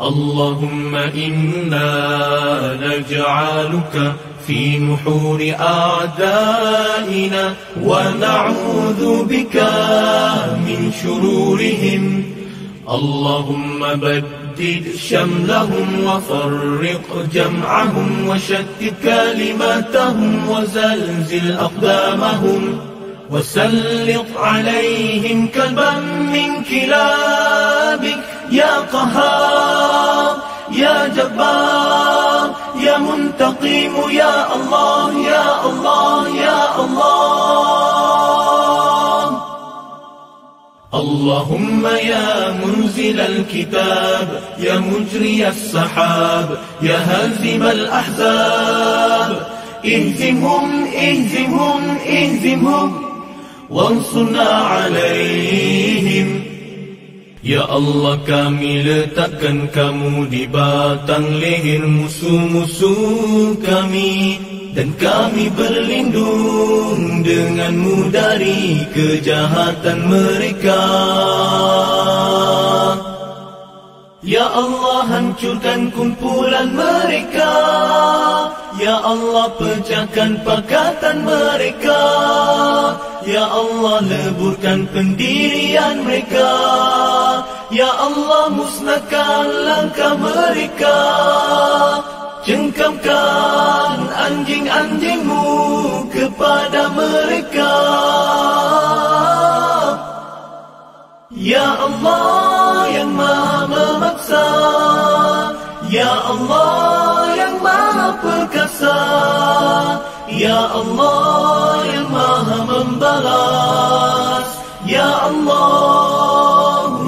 اللهم إنا نجعلك في نحور أعدائنا ونعوذ بك من شرورهم اللهم بدد شملهم وفرق جمعهم وشتت كلماتهم وزلزل أقدامهم وسلط عليهم كلبا من كلابك يا قهار يا جبار يا منتقم يا الله يا الله يا الله اللهم يا منزل الكتاب يا مجري السحاب يا هازم الأحزاب اهزمهم اهزمهم اهزمهم وانصرنا عليهم Ya Allah kami letakkan kamu di batang leher musuh-musuh kami Dan kami berlindung denganmu dari kejahatan mereka Ya Allah hancurkan kumpulan mereka Ya Allah pecahkan pakatan mereka Ya Allah leburkan pendirian mereka Ya Allah musnahkan langkah mereka Jengkamkan anjing-anjingmu kepada mereka Ya Allah yang maha memaksa Ya Allah yang maha perkasa Ya Allah yang maha membalas Ya,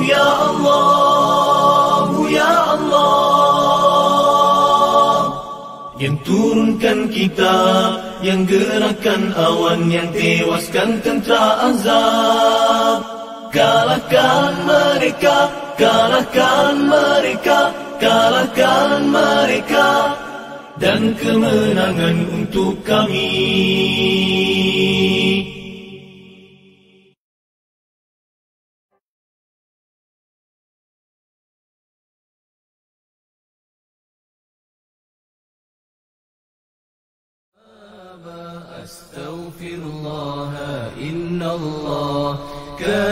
ya, ya Allah Yang turunkan kita, yang gerakkan awan, yang tewaskan tentera azab kalahkan mereka kalahkan mereka kalahkan mereka dan kemenangan untuk kami استغفر الله Allah, الله كان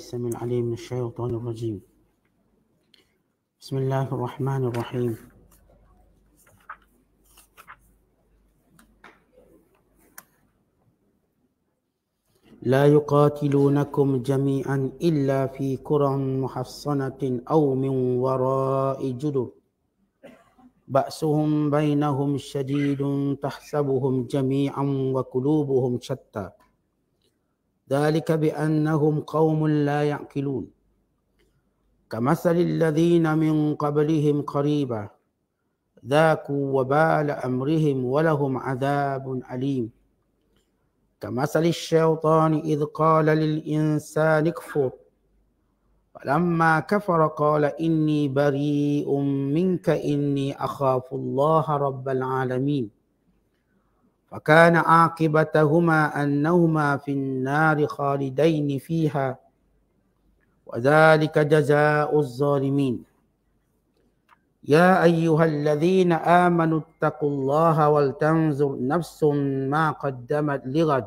السميع العليم من الشيطان الرجيم بسم الله الرحمن الرحيم لا يقاتلونكم جميعا إلا في قرى محصنة أو من وراء جدر بأسهم بينهم شديد تحسبهم جميعا وقلوبهم شتى ذلك بأنهم قوم لا يعقلون كمثل الذين من قبلهم قريبا ذاقوا وبال أمرهم ولهم عذاب أليم كمثل الشيطان إذ قال للإنسان اكفر فلما كفر قال إني بريء منك إني أخاف الله رب العالمين فكان عاقبتهما أنهما في النار خالدين فيها وذلك جزاء الظالمين يا أيها الذين آمنوا اتقوا الله ولتنظر نفس ما قدمت لغد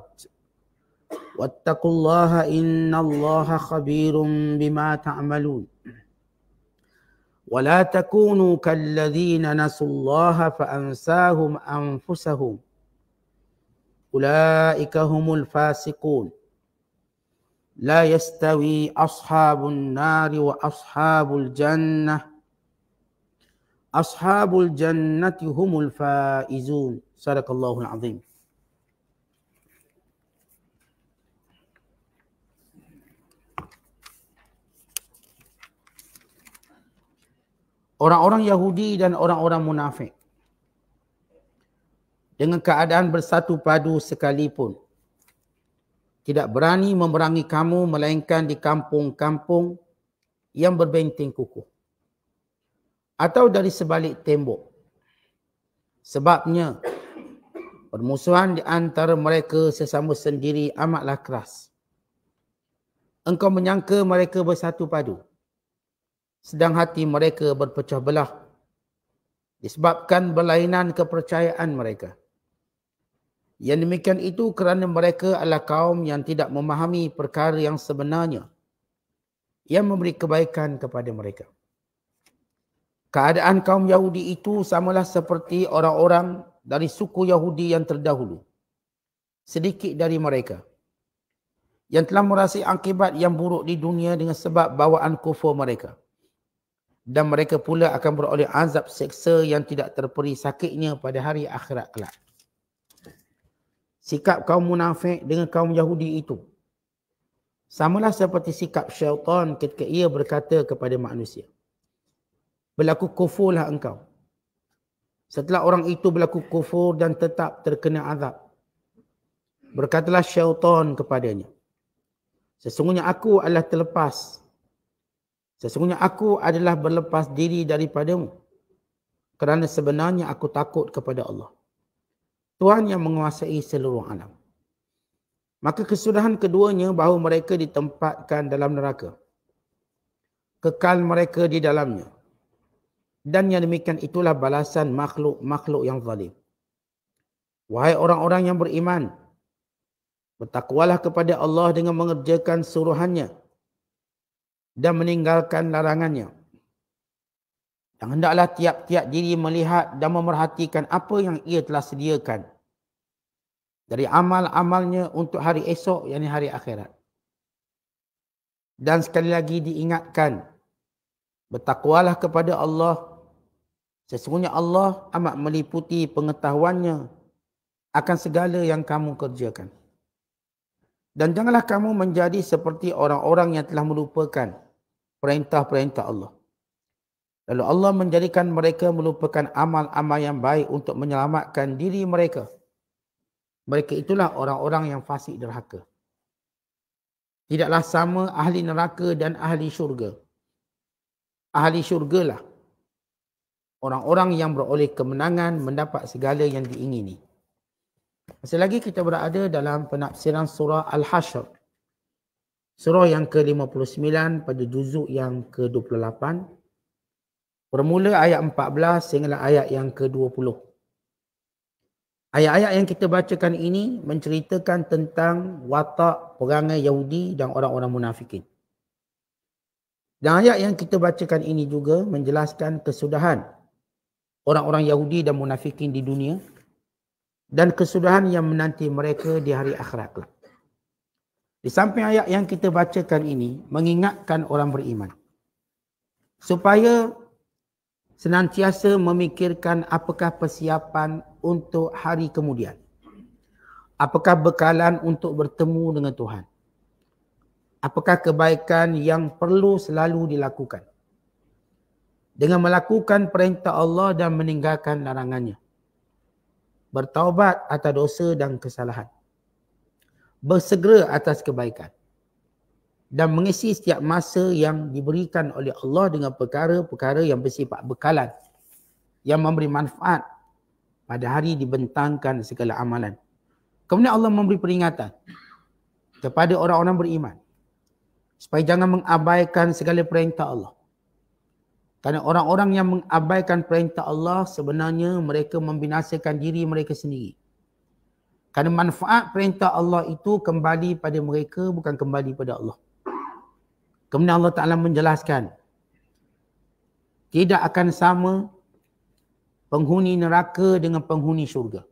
واتقوا الله إن الله خبير بما تعملون ولا تكونوا كالذين نسوا الله فأنساهم أنفسهم أولئك هم الفاسقون لا يستوي أصحاب النار وأصحاب الجنة أصحاب الجنة هم الفائزون صدق الله العظيم Orang-orang Yahudi dan orang-orang munafik dengan keadaan bersatu padu sekalipun. Tidak berani memerangi kamu melainkan di kampung-kampung yang berbenting kukuh. Atau dari sebalik tembok. Sebabnya permusuhan di antara mereka sesama sendiri amatlah keras. Engkau menyangka mereka bersatu padu. Sedang hati mereka berpecah belah disebabkan berlainan kepercayaan mereka. Yang demikian itu kerana mereka adalah kaum yang tidak memahami perkara yang sebenarnya yang memberi kebaikan kepada mereka. Keadaan kaum Yahudi itu samalah seperti orang-orang dari suku Yahudi yang terdahulu. Sedikit dari mereka yang telah merasai akibat yang buruk di dunia dengan sebab bawaan kufur mereka. Dan mereka pula akan beroleh azab seksa yang tidak terperi sakitnya pada hari akhirat kelak sikap kaum munafik dengan kaum Yahudi itu. Samalah seperti sikap syaitan ketika ia berkata kepada manusia. Berlaku kufurlah engkau. Setelah orang itu berlaku kufur dan tetap terkena azab. Berkatalah syaitan kepadanya. Sesungguhnya aku adalah terlepas. Sesungguhnya aku adalah berlepas diri daripadamu. Kerana sebenarnya aku takut kepada Allah. Tuhan yang menguasai seluruh alam. Maka kesudahan keduanya bahawa mereka ditempatkan dalam neraka. Kekal mereka di dalamnya. Dan yang demikian itulah balasan makhluk-makhluk yang zalim. Wahai orang-orang yang beriman, bertakwalah kepada Allah dengan mengerjakan suruhannya dan meninggalkan larangannya. Dan hendaklah tiap-tiap diri melihat dan memerhatikan apa yang ia telah sediakan dari amal-amalnya untuk hari esok yakni hari akhirat dan sekali lagi diingatkan bertakwalah kepada Allah sesungguhnya Allah amat meliputi pengetahuannya akan segala yang kamu kerjakan dan janganlah kamu menjadi seperti orang-orang yang telah melupakan perintah-perintah Allah Lalu Allah menjadikan mereka melupakan amal-amal yang baik untuk menyelamatkan diri mereka. Mereka itulah orang-orang yang fasik derhaka. Tidaklah sama ahli neraka dan ahli syurga. Ahli syurgalah. Orang-orang yang beroleh kemenangan mendapat segala yang diingini. Masih lagi kita berada dalam penafsiran surah Al-Hashr. Surah yang ke-59 pada juzuk yang ke-28. Bermula ayat 14 sehingga ayat yang ke-20. Ayat-ayat yang kita bacakan ini menceritakan tentang watak perangai Yahudi dan orang-orang munafikin. Dan ayat yang kita bacakan ini juga menjelaskan kesudahan orang-orang Yahudi dan munafikin di dunia dan kesudahan yang menanti mereka di hari akhirat. Di samping ayat yang kita bacakan ini mengingatkan orang beriman supaya senantiasa memikirkan apakah persiapan untuk hari kemudian? Apakah bekalan untuk bertemu dengan Tuhan? Apakah kebaikan yang perlu selalu dilakukan? Dengan melakukan perintah Allah dan meninggalkan larangannya. Bertaubat atas dosa dan kesalahan. Bersegera atas kebaikan. Dan mengisi setiap masa yang diberikan oleh Allah dengan perkara-perkara yang bersifat bekalan. Yang memberi manfaat pada hari dibentangkan segala amalan. Kemudian Allah memberi peringatan kepada orang-orang beriman supaya jangan mengabaikan segala perintah Allah. Karena orang-orang yang mengabaikan perintah Allah sebenarnya mereka membinasakan diri mereka sendiri. Karena manfaat perintah Allah itu kembali pada mereka bukan kembali pada Allah. Kemudian Allah Ta'ala menjelaskan tidak akan sama penghuni neraka dengan penghuni syurga.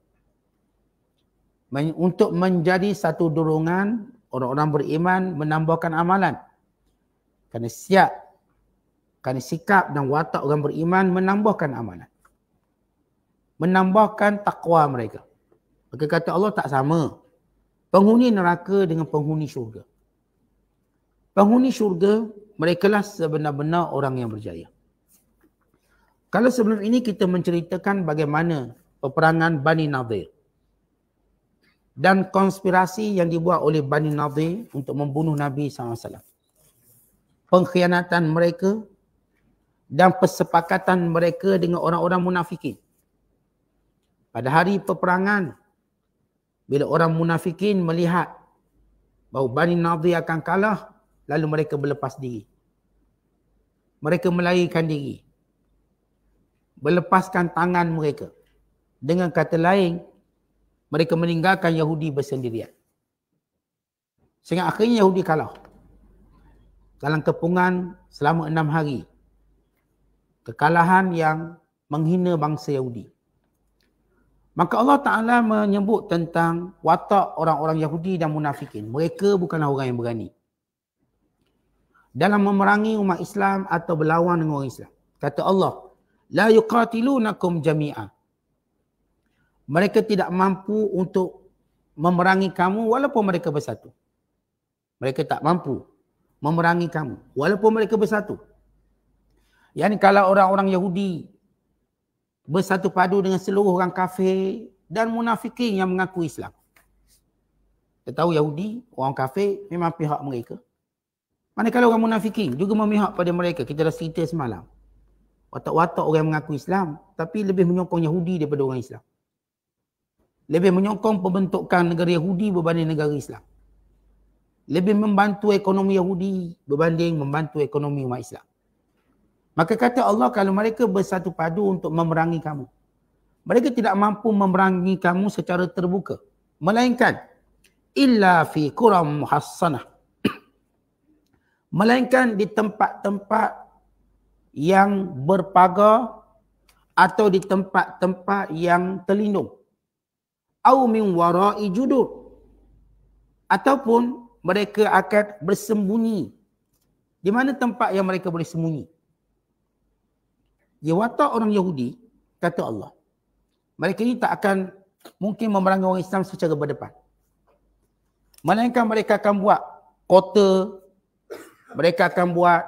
Untuk menjadi satu dorongan orang-orang beriman menambahkan amalan. Kerana siap, kerana sikap dan watak orang beriman menambahkan amalan. Menambahkan takwa mereka. Maka kata Allah tak sama. Penghuni neraka dengan penghuni syurga. Penghuni syurga, mereka lah sebenar-benar orang yang berjaya. Kalau sebelum ini kita menceritakan bagaimana peperangan Bani Nadir dan konspirasi yang dibuat oleh Bani Nadir untuk membunuh Nabi SAW. Pengkhianatan mereka dan persepakatan mereka dengan orang-orang munafikin. Pada hari peperangan, bila orang munafikin melihat bahawa Bani Nadir akan kalah, lalu mereka berlepas diri. Mereka melayikan diri melepaskan tangan mereka. Dengan kata lain, mereka meninggalkan Yahudi bersendirian. Sehingga akhirnya Yahudi kalah. Dalam kepungan selama enam hari. Kekalahan yang menghina bangsa Yahudi. Maka Allah Ta'ala menyebut tentang watak orang-orang Yahudi dan munafikin. Mereka bukanlah orang yang berani. Dalam memerangi umat Islam atau berlawan dengan orang Islam. Kata Allah, la yuqatilunakum jami'a. Mereka tidak mampu untuk memerangi kamu walaupun mereka bersatu. Mereka tak mampu memerangi kamu walaupun mereka bersatu. Yani kalau orang-orang Yahudi bersatu padu dengan seluruh orang kafir dan munafikin yang mengaku Islam. Kita tahu Yahudi, orang kafir memang pihak mereka. Manakala orang munafikin juga memihak pada mereka. Kita dah cerita semalam watak-watak orang mengaku Islam tapi lebih menyokong Yahudi daripada orang Islam. Lebih menyokong pembentukan negara Yahudi berbanding negara Islam. Lebih membantu ekonomi Yahudi berbanding membantu ekonomi umat Islam. Maka kata Allah kalau mereka bersatu padu untuk memerangi kamu. Mereka tidak mampu memerangi kamu secara terbuka. Melainkan illa fi quram muhassanah. Melainkan di tempat-tempat yang berpagar atau di tempat-tempat yang terlindung. Au min wara'i judud. Ataupun mereka akan bersembunyi. Di mana tempat yang mereka boleh sembunyi? Ya watak orang Yahudi, kata Allah. Mereka ini tak akan mungkin memerangi orang Islam secara berdepan. Melainkan mereka akan buat kota, mereka akan buat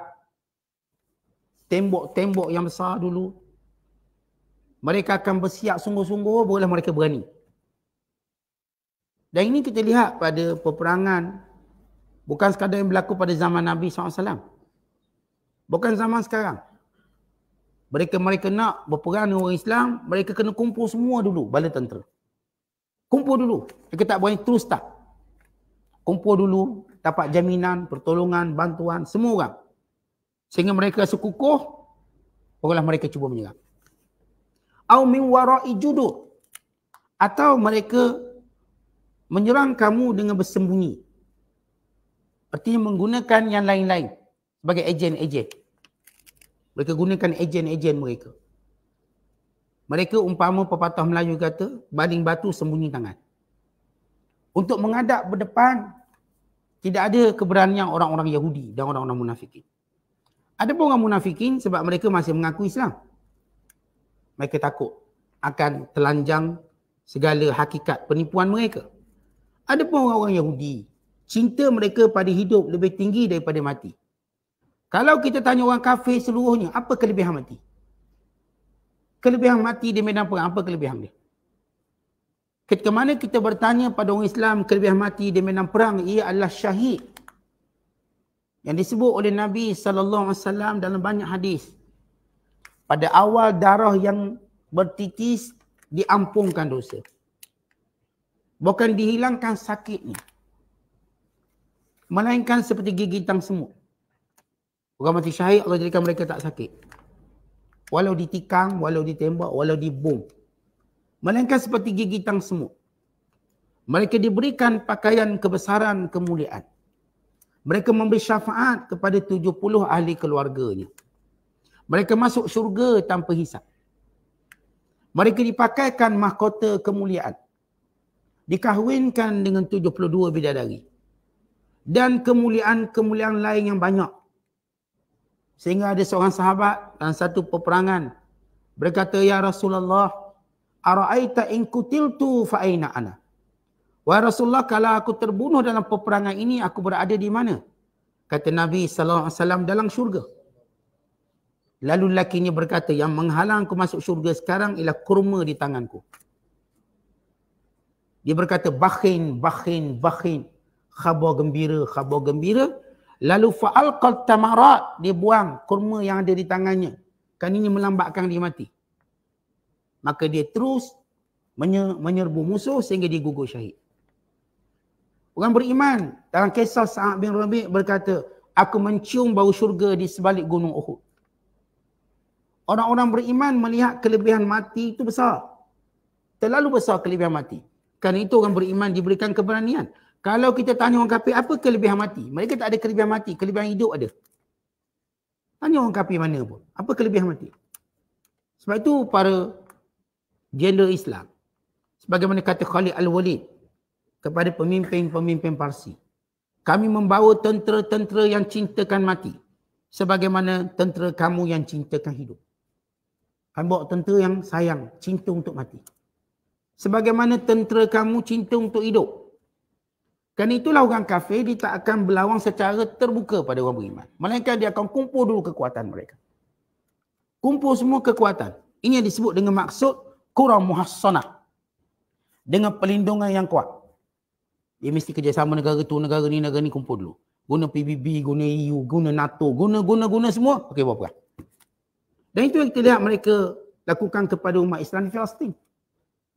tembok-tembok yang besar dulu. Mereka akan bersiap sungguh-sungguh oh, bolehlah mereka berani. Dan ini kita lihat pada peperangan bukan sekadar yang berlaku pada zaman Nabi SAW. Bukan zaman sekarang. Mereka mereka nak berperang dengan orang Islam, mereka kena kumpul semua dulu bala tentera. Kumpul dulu. Mereka tak boleh terus tak. Kumpul dulu, dapat jaminan, pertolongan, bantuan, semua orang sehingga mereka rasa kukuh barulah mereka cuba menyerang au min wara'i judud atau mereka menyerang kamu dengan bersembunyi artinya menggunakan yang lain-lain sebagai ejen-ejen mereka gunakan ejen-ejen mereka mereka umpama pepatah Melayu kata baling batu sembunyi tangan untuk menghadap berdepan tidak ada keberanian orang-orang Yahudi dan orang-orang munafikin ada pun orang munafikin sebab mereka masih mengaku Islam. Mereka takut akan telanjang segala hakikat penipuan mereka. Ada pun orang-orang Yahudi. Cinta mereka pada hidup lebih tinggi daripada mati. Kalau kita tanya orang kafir seluruhnya, apa kelebihan mati? Kelebihan mati di medan perang, apa kelebihan dia? Ketika mana kita bertanya pada orang Islam kelebihan mati di medan perang, ia adalah syahid yang disebut oleh Nabi sallallahu alaihi wasallam dalam banyak hadis pada awal darah yang bertitis diampungkan dosa bukan dihilangkan sakitnya melainkan seperti gigitan semut orang mati syahid Allah jadikan mereka tak sakit walau ditikam walau ditembak walau dibom melainkan seperti gigitan semut mereka diberikan pakaian kebesaran kemuliaan mereka memberi syafaat kepada 70 ahli keluarganya. Mereka masuk syurga tanpa hisap. Mereka dipakaikan mahkota kemuliaan. Dikahwinkan dengan 72 bidadari. Dan kemuliaan-kemuliaan lain yang banyak. Sehingga ada seorang sahabat dalam satu peperangan. Berkata, Ya Rasulullah, Ara'aita in kutiltu fa'aina anah. Wahai Rasulullah, kalau aku terbunuh dalam peperangan ini, aku berada di mana? Kata Nabi SAW dalam syurga. Lalu lakinya berkata, yang menghalang aku masuk syurga sekarang ialah kurma di tanganku. Dia berkata, bakhin, bakhin, bakhin. Khabar gembira, khabar gembira. Lalu Faal fa'alqal tamarat, dia buang kurma yang ada di tangannya. Kan ini melambatkan dia mati. Maka dia terus menyerbu musuh sehingga dia gugur syahid. Orang beriman dalam kisah Sa'ad bin Rabi berkata, aku mencium bau syurga di sebalik gunung Uhud. Orang-orang beriman melihat kelebihan mati itu besar. Terlalu besar kelebihan mati. Kerana itu orang beriman diberikan keberanian. Kalau kita tanya orang kapi apa kelebihan mati? Mereka tak ada kelebihan mati, kelebihan hidup ada. Tanya orang kapi mana pun, apa kelebihan mati? Sebab itu para jenderal Islam sebagaimana kata Khalid Al-Walid kepada pemimpin-pemimpin Parsi. Kami membawa tentera-tentera yang cintakan mati. Sebagaimana tentera kamu yang cintakan hidup. Kami bawa tentera yang sayang, cinta untuk mati. Sebagaimana tentera kamu cinta untuk hidup. Kan itulah orang kafir, dia tak akan berlawang secara terbuka pada orang beriman. Melainkan dia akan kumpul dulu kekuatan mereka. Kumpul semua kekuatan. Ini yang disebut dengan maksud kurang muhassanah. Dengan pelindungan yang kuat dia mesti kerjasama negara tu, negara ni, negara ni kumpul dulu. Guna PBB, guna EU, guna NATO, guna guna guna semua, Okey buat perang. Dan itu yang kita lihat mereka lakukan kepada umat Islam di Palestin.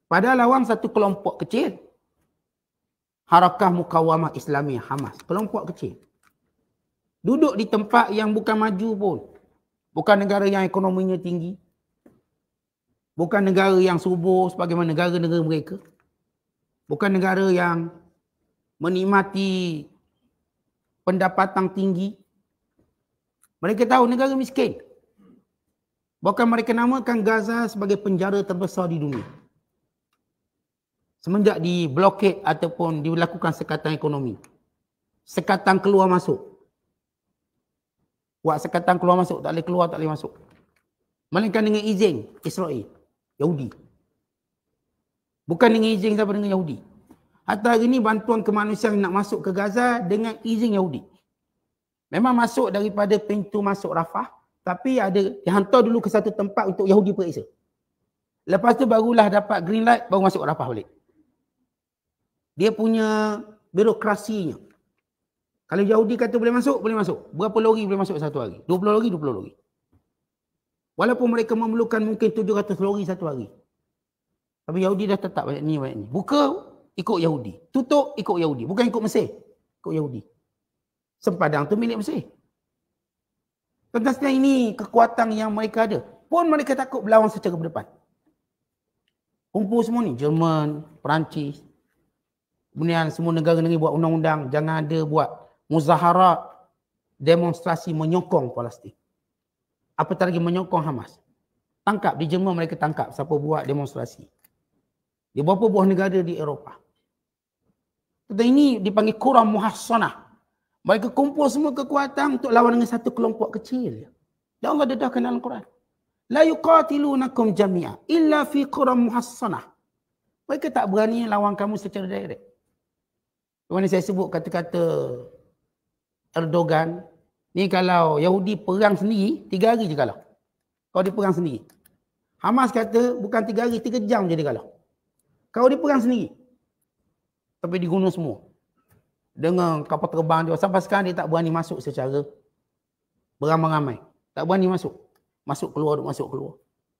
Padahal lawan satu kelompok kecil. Harakah Mukawamah Islami Hamas. Kelompok kecil. Duduk di tempat yang bukan maju pun. Bukan negara yang ekonominya tinggi. Bukan negara yang subur sebagaimana negara-negara mereka. Bukan negara yang menikmati pendapatan tinggi. Mereka tahu negara miskin. Bahkan mereka namakan Gaza sebagai penjara terbesar di dunia. Semenjak diblokade ataupun dilakukan sekatan ekonomi. Sekatan keluar masuk. Buat sekatan keluar masuk, tak boleh keluar, tak boleh masuk. Melainkan dengan izin Israel, Yahudi. Bukan dengan izin siapa dengan Yahudi. Atau hari ini bantuan kemanusiaan nak masuk ke Gaza dengan izin Yahudi. Memang masuk daripada pintu masuk Rafah. Tapi ada hantar dulu ke satu tempat untuk Yahudi periksa. Lepas tu barulah dapat green light, baru masuk Rafah balik. Dia punya birokrasinya. Kalau Yahudi kata boleh masuk, boleh masuk. Berapa lori boleh masuk satu hari? 20 lori, 20 lori. Walaupun mereka memerlukan mungkin 700 lori satu hari. Tapi Yahudi dah tetap banyak ni, banyak ni. Buka, ikut Yahudi. Tutup ikut Yahudi. Bukan ikut Mesir. Ikut Yahudi. Sempadang tu milik Mesir. Tentang ini kekuatan yang mereka ada. Pun mereka takut berlawan secara berdepan. Kumpul semua ni. Jerman, Perancis. Kemudian semua negara-negara buat undang-undang. Jangan ada buat muzaharat demonstrasi menyokong Palestin. Apa lagi menyokong Hamas. Tangkap di Jerman mereka tangkap siapa buat demonstrasi. Di beberapa buah negara di Eropah. Kata ini dipanggil kurang muhassanah. Mereka kumpul semua kekuatan untuk lawan dengan satu kelompok kecil. Dan Allah dedahkan dalam Quran. La yuqatilunakum jami'a illa fi kurang muhassanah. Mereka tak berani lawan kamu secara direct. Bagaimana saya sebut kata-kata Erdogan. Ni kalau Yahudi perang sendiri, tiga hari je kalau. Kalau dia perang sendiri. Hamas kata bukan tiga hari, tiga jam je dia kalau. Kalau dia perang sendiri. Tapi di gunung semua. Dengan kapal terbang dia sampai sekarang dia tak berani masuk secara beramai-ramai. Tak berani masuk. Masuk keluar, masuk keluar.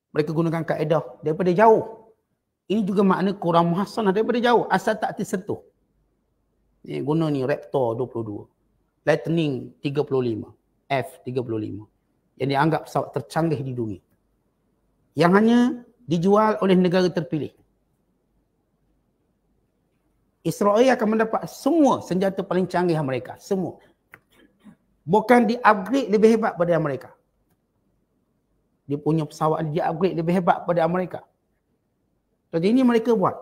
Mereka gunakan kaedah daripada jauh. Ini juga makna kurang muhasanah daripada jauh. Asal tak tersentuh. Ni guna ni Raptor 22. Lightning 35. F 35. Yang dianggap pesawat tercanggih di dunia. Yang hanya dijual oleh negara terpilih. Israel akan mendapat semua senjata paling canggih mereka. Semua. Bukan di upgrade lebih hebat pada mereka. Dia punya pesawat dia upgrade lebih hebat pada mereka. Jadi ini mereka buat.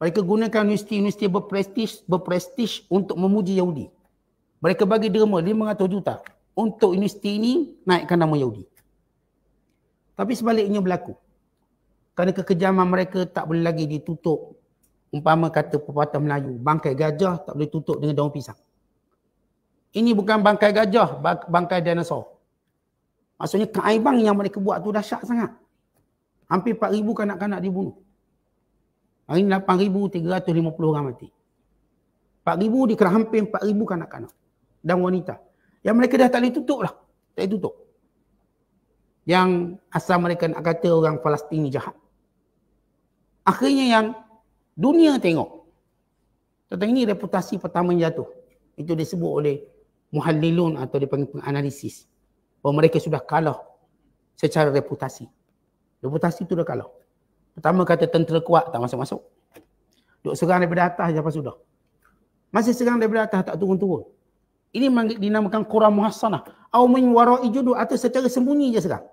Mereka gunakan universiti-universiti berprestij, berprestij untuk memuji Yahudi. Mereka bagi derma 500 juta untuk universiti ini naikkan nama Yahudi. Tapi sebaliknya berlaku. Kerana kekejaman mereka tak boleh lagi ditutup umpama kata pepatah Melayu, bangkai gajah tak boleh tutup dengan daun pisang. Ini bukan bangkai gajah, bangkai dinosaur. Maksudnya keaibang yang mereka buat tu dahsyat sangat. Hampir 4,000 kanak-kanak dibunuh. Hari ini 8,350 orang mati. 4,000 dikira hampir 4,000 kanak-kanak dan wanita. Yang mereka dah tak boleh tutup lah. Tak boleh tutup. Yang asal mereka nak kata orang Palestin ni jahat. Akhirnya yang Dunia tengok. Tentang ini reputasi pertama yang jatuh. Itu disebut oleh muhalilun atau dipanggil penganalisis. Bahawa mereka sudah kalah secara reputasi. Reputasi itu dah kalah. Pertama kata tentera kuat tak masuk-masuk. Duk serang daripada atas siapa sudah. Masih serang daripada atas tak turun-turun. Ini dinamakan Quran Muhassanah. Aumin warai judu atau secara sembunyi je serang.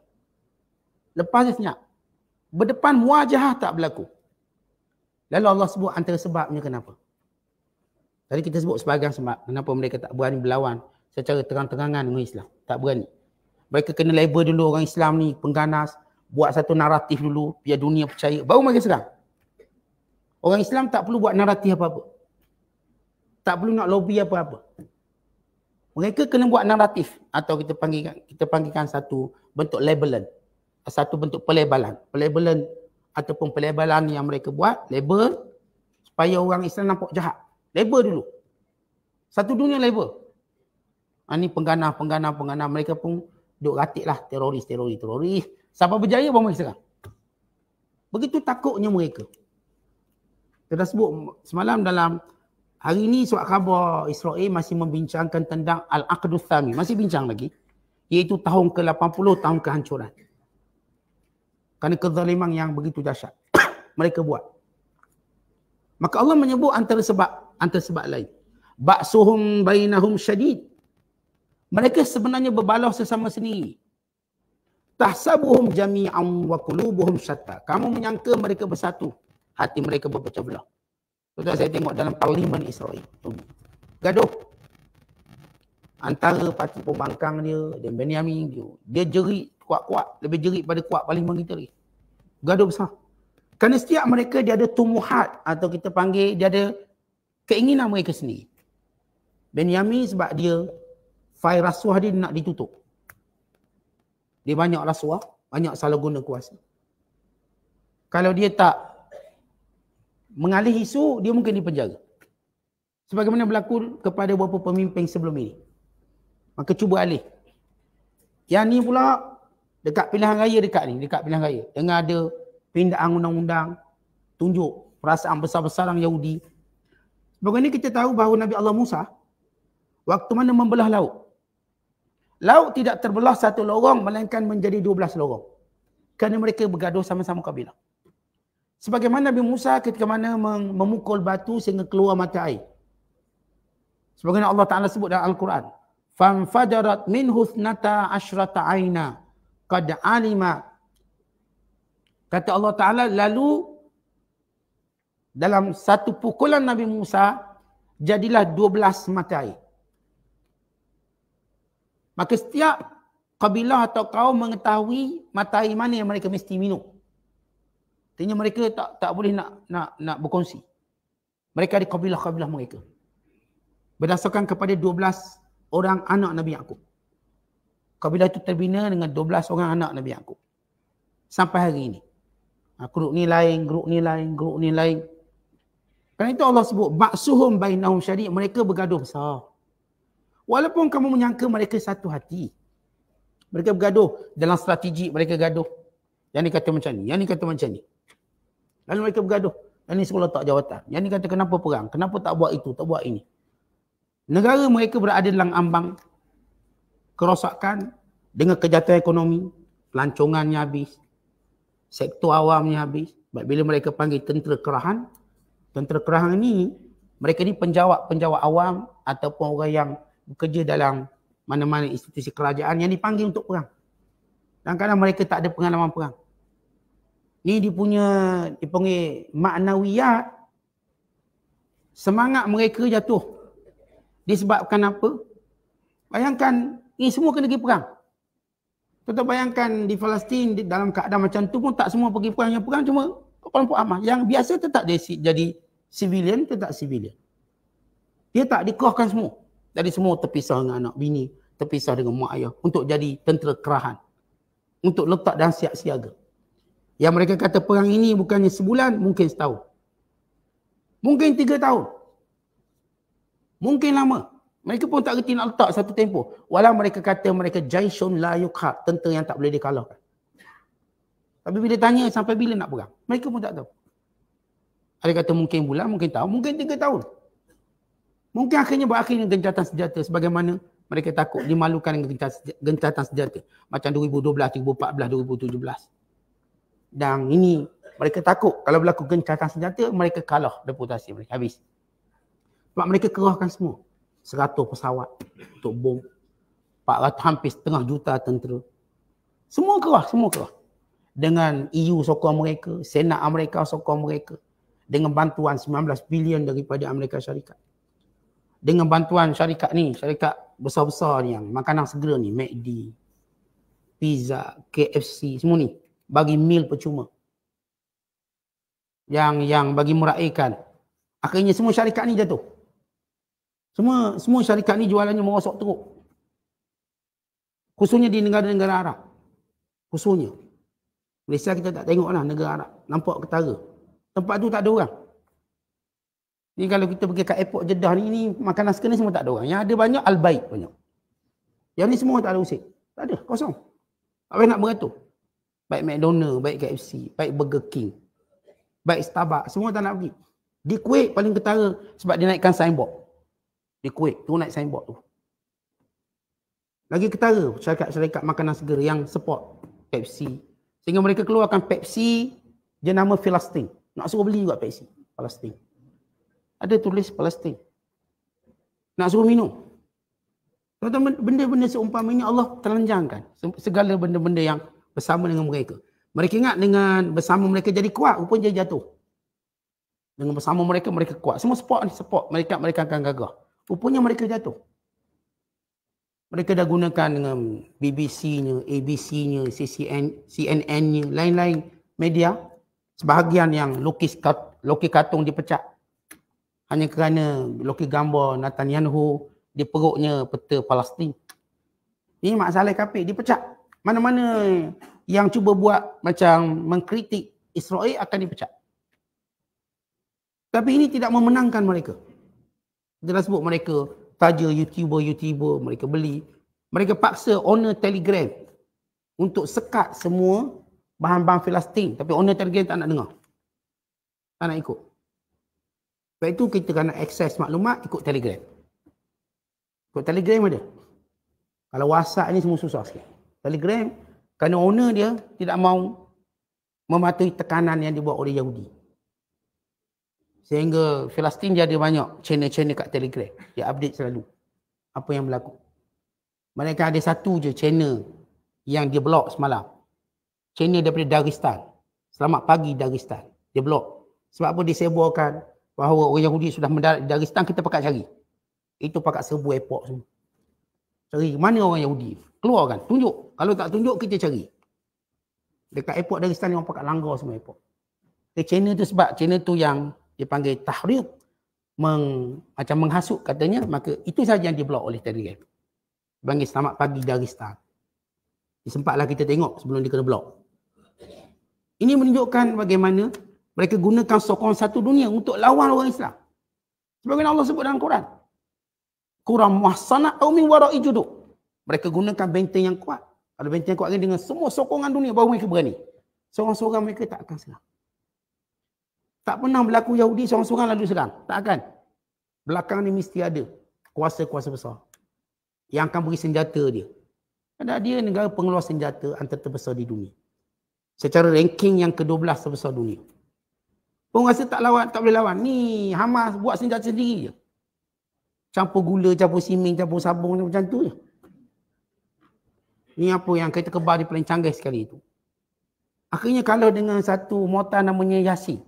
Lepas dia senyap. Berdepan wajah tak berlaku. Lalu Allah sebut antara sebabnya kenapa? Tadi kita sebut sebagian sebab kenapa mereka tak berani berlawan secara terang-terangan dengan Islam. Tak berani. Mereka kena label dulu orang Islam ni pengganas, buat satu naratif dulu biar dunia percaya. Baru mereka serang. Orang Islam tak perlu buat naratif apa-apa. Tak perlu nak lobby apa-apa. Mereka kena buat naratif atau kita panggil kita panggilkan satu bentuk labelan. Satu bentuk pelebalan. Pelebalan ataupun pelebalan yang mereka buat, label supaya orang Islam nampak jahat. Label dulu. Satu dunia label. Ha, ni pengganah, pengganah, pengganah. Mereka pun duk ratik lah. Teroris, teroris, teroris. Siapa berjaya bawa mereka serang. Begitu takutnya mereka. Kita dah sebut semalam dalam hari ini surat khabar Israel masih membincangkan tentang Al-Aqdus Thami. Masih bincang lagi. Iaitu tahun ke-80, tahun kehancuran kerana kezaliman yang begitu dahsyat mereka buat. Maka Allah menyebut antara sebab antara sebab lain. Ba'suhum bainahum syadid. Mereka sebenarnya berbalah sesama sendiri. Tahsabuhum jami'an wa kulubuhum syatta. Kamu menyangka mereka bersatu, hati mereka berpecah belah. Tuan-tuan saya tengok dalam parlimen Israel. Hmm. Gaduh. Antara parti pembangkang dia, dia Benjamin dia, dia jerit kuat-kuat, lebih jerit pada kuat paling mengitari. Gaduh besar. Kerana setiap mereka dia ada tumuhat atau kita panggil dia ada keinginan mereka sendiri. Benyamin sebab dia fail rasuah dia nak ditutup. Dia banyak rasuah, banyak salah guna kuasa. Kalau dia tak mengalih isu, dia mungkin dipenjara. Sebagaimana berlaku kepada beberapa pemimpin sebelum ini. Maka cuba alih. Yang ni pula dekat pilihan raya dekat ni, dekat pilihan raya. Dengar ada pindaan undang-undang tunjuk perasaan besar-besar orang Yahudi. Sebab ini kita tahu bahawa Nabi Allah Musa waktu mana membelah laut. Laut tidak terbelah satu lorong melainkan menjadi dua belas lorong. Kerana mereka bergaduh sama-sama kabilah. Sebagaimana Nabi Musa ketika mana memukul batu sehingga keluar mata air. Sebagaimana Allah Ta'ala sebut dalam Al-Quran. فَانْفَجَرَتْ مِنْهُ ثْنَةَ عَشْرَةَ عَيْنَةَ qad alima kata Allah taala lalu dalam satu pukulan Nabi Musa jadilah 12 mata air maka setiap kabilah atau kaum mengetahui mata air mana yang mereka mesti minum artinya mereka tak tak boleh nak nak nak berkongsi mereka di kabilah-kabilah mereka berdasarkan kepada 12 orang anak Nabi Yaakob. Kabilah itu terbina dengan 12 orang anak Nabi Yaakob. Sampai hari ini. Ha, grup ni lain, grup ni lain, grup ni lain. Kerana itu Allah sebut, Baksuhum bainahum syariq, mereka bergaduh besar. Walaupun kamu menyangka mereka satu hati. Mereka bergaduh dalam strategi mereka gaduh. Yang ni kata macam ni, yang ni kata macam ni. Lalu mereka bergaduh. Yang ni sekolah tak jawatan. Yang ni kata kenapa perang, kenapa tak buat itu, tak buat ini. Negara mereka berada dalam ambang, kerosakan dengan kejatuhan ekonomi, pelancongannya habis, sektor awamnya habis. Bila mereka panggil tentera kerahan, tentera kerahan ini, mereka ni penjawab-penjawab awam ataupun orang yang bekerja dalam mana-mana institusi kerajaan yang dipanggil untuk perang. Dan kadang mereka tak ada pengalaman perang. ini dia punya dipanggil maknawiyat semangat mereka jatuh. Disebabkan apa? Bayangkan ini semua kena pergi perang. Tuan-tuan bayangkan di Palestin dalam keadaan macam tu pun tak semua pergi perang. Yang perang cuma kelompok amal. Yang biasa tetap dia jadi civilian, tetap civilian. Dia tak dikerahkan semua. dari semua terpisah dengan anak bini, terpisah dengan mak ayah untuk jadi tentera kerahan. Untuk letak dan siap siaga. Yang mereka kata perang ini bukannya sebulan, mungkin setahun. Mungkin tiga tahun. Mungkin lama. Mereka pun tak reti nak letak satu tempoh. Walau mereka kata mereka jaishun la yukhab, tentera yang tak boleh dikalahkan. Tapi bila tanya sampai bila nak perang, mereka pun tak tahu. Ada kata mungkin bulan, mungkin tahun, mungkin tiga tahun. Mungkin akhirnya berakhir dengan gencatan senjata sebagaimana mereka takut dimalukan dengan gencatan senjata. Macam 2012, 2014, 2017. Dan ini mereka takut kalau berlaku gencatan senjata, mereka kalah reputasi mereka. Habis. Sebab mereka kerahkan semua. 100 pesawat untuk bom 400 hampir setengah juta tentera semua kerah semua kerah dengan EU sokong mereka Senat Amerika sokong mereka dengan bantuan 19 bilion daripada Amerika Syarikat dengan bantuan syarikat ni syarikat besar-besar ni yang makanan segera ni McD pizza KFC semua ni bagi meal percuma yang yang bagi meraihkan akhirnya semua syarikat ni jatuh semua semua syarikat ni jualannya merosot teruk. Khususnya di negara-negara Arab. Khususnya. Malaysia kita tak tengok lah negara Arab. Nampak ketara. Tempat tu tak ada orang. Ni kalau kita pergi kat airport Jeddah ni, ni makanan sekali semua tak ada orang. Yang ada banyak, albaik banyak. Yang ni semua tak ada usik. Tak ada, kosong. Tak payah nak beratur. Baik McDonald, baik KFC, baik Burger King, baik Starbucks, semua tak nak pergi. Di Kuwait paling ketara sebab dia naikkan signboard. Dia kuih, tu naik signboard tu. Lagi ketara syarikat-syarikat makanan segera yang support Pepsi. Sehingga mereka keluarkan Pepsi nama Filastin. Nak suruh beli juga Pepsi, Palestin. Ada tulis Palestin. Nak suruh minum. Tuan-tuan, benda-benda seumpama ini Allah telanjangkan. Segala benda-benda yang bersama dengan mereka. Mereka ingat dengan bersama mereka jadi kuat, rupanya jatuh. Dengan bersama mereka, mereka kuat. Semua support ni, support. Mereka, mereka akan gagah. Rupanya mereka jatuh. Mereka dah gunakan dengan BBC-nya, ABC-nya, CCN, CNN-nya, lain-lain media. Sebahagian yang lukis kat, katung dipecat. Hanya kerana Lukis gambar Nathan Yanho di perutnya peta Palestin. Ini masalah Saleh Kapi dipecat. Mana-mana yang cuba buat macam mengkritik Israel akan dipecat. Tapi ini tidak memenangkan mereka. Dia sebut mereka taja YouTuber-YouTuber mereka beli. Mereka paksa owner Telegram untuk sekat semua bahan-bahan filastin. Tapi owner Telegram tak nak dengar. Tak nak ikut. Sebab itu kita kena akses maklumat ikut Telegram. Ikut Telegram ada. Kalau WhatsApp ni semua susah sikit. Telegram kerana owner dia tidak mahu mematuhi tekanan yang dibuat oleh Yahudi. Sehingga Filastin dia ada banyak channel-channel kat Telegram. Dia update selalu apa yang berlaku. Mereka ada satu je channel yang dia blok semalam. Channel daripada Dagestan. Selamat pagi Dagestan. Dia blok. Sebab apa disebuahkan bahawa orang Yahudi sudah mendarat di Dagestan kita pakat cari. Itu pakat serbu epok. semua. Cari mana orang Yahudi. Keluar kan. Tunjuk. Kalau tak tunjuk kita cari. Dekat epok Dagestan ni orang pakat langgar semua epok. Ke channel tu sebab channel tu yang dipanggil tahriq meng, macam menghasut katanya maka itu saja yang diblok oleh Telegram. Panggil selamat pagi dari start. Disempatlah kita tengok sebelum dia kena blok. Ini menunjukkan bagaimana mereka gunakan sokongan satu dunia untuk lawan orang Islam. Sebagaimana Allah sebut dalam Quran. Quran muhsana au min wara'i juduk. Mereka gunakan benteng yang kuat. ada benteng yang kuat dengan semua sokongan dunia baru mereka berani. Seorang-seorang mereka tak akan selamat. Tak pernah berlaku Yahudi seorang-seorang lalu sedang. Tak akan. Belakang ni mesti ada kuasa-kuasa besar yang akan beri senjata dia. Ada dia negara pengeluar senjata antara terbesar di dunia. Secara ranking yang ke-12 terbesar dunia. Penguasa tak lawan, tak boleh lawan. Ni Hamas buat senjata sendiri je. Campur gula, campur simen, campur sabung macam tu je. Ni apa yang kereta kebal dia paling canggih sekali itu. Akhirnya kalau dengan satu mortar namanya Yasin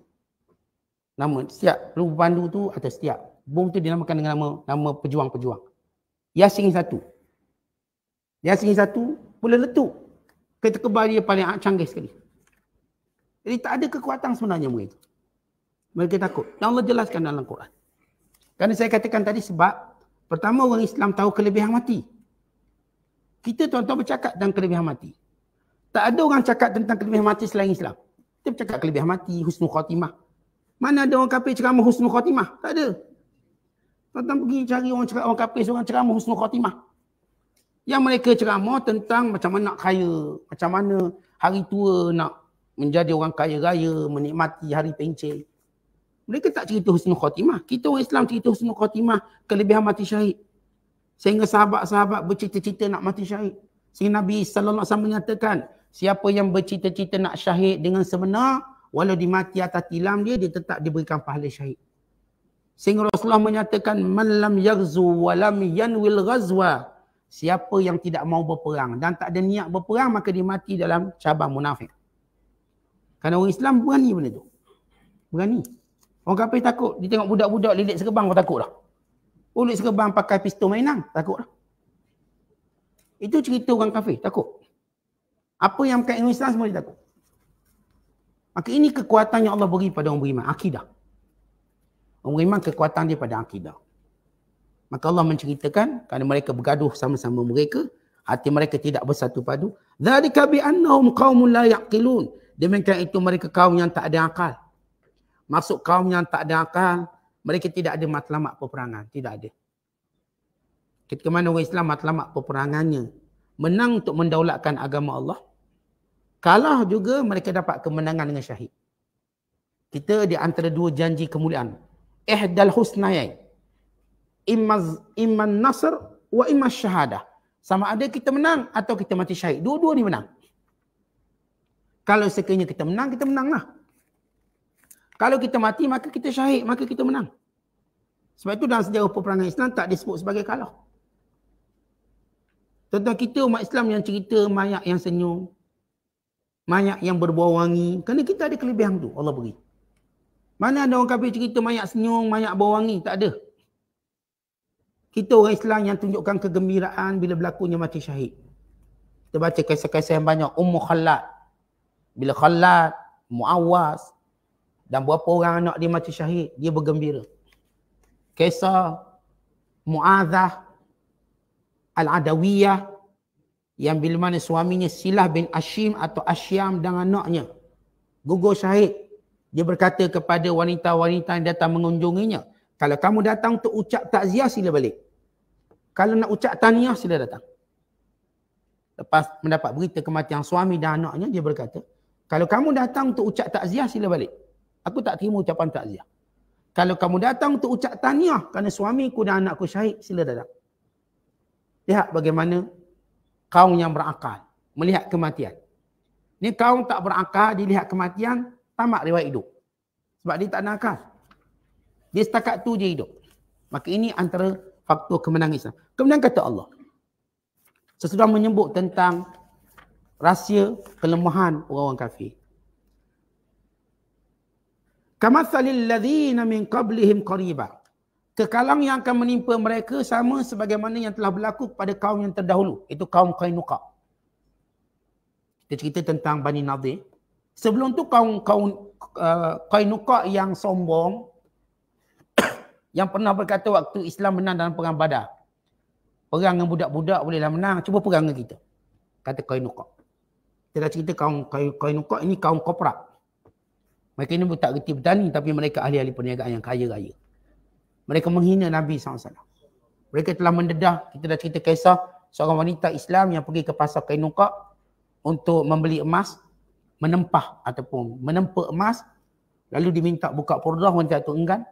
nama setiap lu pandu tu atau setiap bom tu dinamakan dengan nama nama pejuang-pejuang. Yasin satu. Yasin satu boleh letup. Kereta kebal dia paling canggih sekali. Jadi tak ada kekuatan sebenarnya murid itu. Mereka takut. Yang Allah jelaskan dalam Quran. Karena saya katakan tadi sebab pertama orang Islam tahu kelebihan mati. Kita tuan-tuan bercakap tentang kelebihan mati. Tak ada orang cakap tentang kelebihan mati selain Islam. Kita bercakap kelebihan mati, husnul khatimah. Mana ada orang kafir ceramah husnul khatimah? Tak ada. tuan pergi cari orang ceramah orang kafir seorang ceramah husnul khatimah. Yang mereka ceramah tentang macam mana nak kaya, macam mana hari tua nak menjadi orang kaya raya, menikmati hari pencen. Mereka tak cerita husnul khatimah. Kita orang Islam cerita husnul khatimah kelebihan mati syahid. Sehingga sahabat-sahabat bercita-cita nak mati syahid. Sehingga Nabi SAW menyatakan, siapa yang bercita-cita nak syahid dengan sebenar, walau dimati atas tilam dia dia tetap diberikan pahala syahid. Sehingga Rasulullah menyatakan man lam yaghzu wa lam yanwil ghazwa siapa yang tidak mau berperang dan tak ada niat berperang maka dia mati dalam cabang munafik. Kerana orang Islam berani benda tu. Berani. Orang kafir takut. Dia tengok budak-budak lilit sekebang kau takut lah. Ulit oh, sekebang pakai pistol mainan. Takut lah. Itu cerita orang kafir. Takut. Apa yang berkait dengan semua dia takut. Maka ini kekuatan yang Allah beri pada orang beriman, akidah. Orang beriman kekuatan dia pada akidah. Maka Allah menceritakan kerana mereka bergaduh sama-sama mereka, hati mereka tidak bersatu padu. Dzalika bi annahum qaumun la yaqilun. Demikian itu mereka kaum yang tak ada akal. Maksud kaum yang tak ada akal, mereka tidak ada matlamat peperangan, tidak ada. Ketika mana orang Islam matlamat peperangannya? Menang untuk mendaulatkan agama Allah, kalah juga mereka dapat kemenangan dengan syahid. Kita di antara dua janji kemuliaan. Ihdal husnayai. Imaz, iman nasr wa iman syahadah. Sama ada kita menang atau kita mati syahid. Dua-dua ni menang. Kalau sekiranya kita menang, kita menanglah. Kalau kita mati, maka kita syahid. Maka kita menang. Sebab itu dalam sejarah peperangan Islam tak disebut sebagai kalah. Tentang kita umat Islam yang cerita mayak yang senyum, mayat yang berbau wangi. Kerana kita ada kelebihan tu Allah beri. Mana ada orang kafir cerita mayat senyum, mayat bau wangi? Tak ada. Kita orang Islam yang tunjukkan kegembiraan bila berlakunya mati syahid. Kita baca kisah-kisah yang banyak. Ummu Khalat. Bila Khalat, Muawas dan berapa orang anak dia mati syahid, dia bergembira. Kisah Muazah Al-Adawiyah yang bila mana suaminya Silah bin Ashim atau Ashyam dan anaknya. Gugur syahid. Dia berkata kepada wanita-wanita yang datang mengunjunginya. Kalau kamu datang untuk ucap takziah sila balik. Kalau nak ucap taniah sila datang. Lepas mendapat berita kematian suami dan anaknya dia berkata. Kalau kamu datang untuk ucap takziah sila balik. Aku tak terima ucapan takziah. Kalau kamu datang untuk ucap taniah kerana suamiku dan anakku syahid sila datang. Lihat bagaimana kaum yang berakal melihat kematian. Ni kaum tak berakal dilihat kematian tamak riwayat hidup. Sebab dia tak ada akal. Dia setakat tu je hidup. Maka ini antara faktor kemenangan Islam. Kemudian kata Allah. Sesudah menyebut tentang rahsia kelemahan orang-orang kafir. Kamathalil ladhina min qablihim qariba. Kekalang yang akan menimpa mereka sama sebagaimana yang telah berlaku kepada kaum yang terdahulu. Itu kaum Qainuqa. Kita cerita tentang Bani Nadir. Sebelum tu kaum, kaum uh, Qainuqa yang sombong. yang pernah berkata waktu Islam menang dalam perang badar. Perang dengan budak-budak bolehlah menang. Cuba perang dengan kita. Kata Qainuqa. Kita dah cerita kaum Qainuqa ini kaum koprak. Mereka ini pun tak reti bertani tapi mereka ahli-ahli perniagaan yang kaya kaya mereka menghina Nabi SAW. Mereka telah mendedah, kita dah cerita kisah seorang wanita Islam yang pergi ke pasar Kainuka untuk membeli emas, menempah ataupun menempa emas lalu diminta buka purdah wanita itu enggan.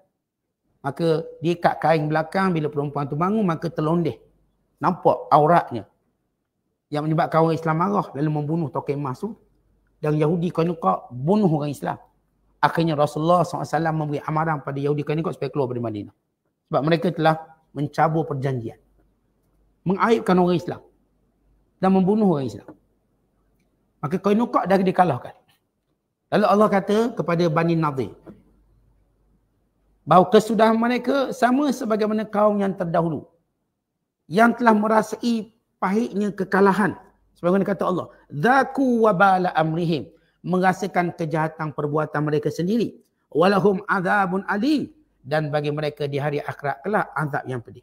Maka dia diikat kain belakang bila perempuan itu bangun maka terlondeh. Nampak auratnya yang menyebabkan orang Islam marah lalu membunuh tokai emas tu dan Yahudi Kainuka bunuh orang Islam akhirnya Rasulullah SAW memberi amaran pada Yahudi kan ikut supaya keluar dari Madinah. Sebab mereka telah mencabur perjanjian. Mengaibkan orang Islam. Dan membunuh orang Islam. Maka kau Qainuqa' dah dikalahkan. Lalu Allah kata kepada Bani Nadir. Bahawa kesudahan mereka sama sebagaimana kaum yang terdahulu. Yang telah merasai pahitnya kekalahan. Sebagaimana kata Allah. Zaku bala amrihim merasakan kejahatan perbuatan mereka sendiri. Walahum azabun alim. Dan bagi mereka di hari akhirat kelak azab yang pedih.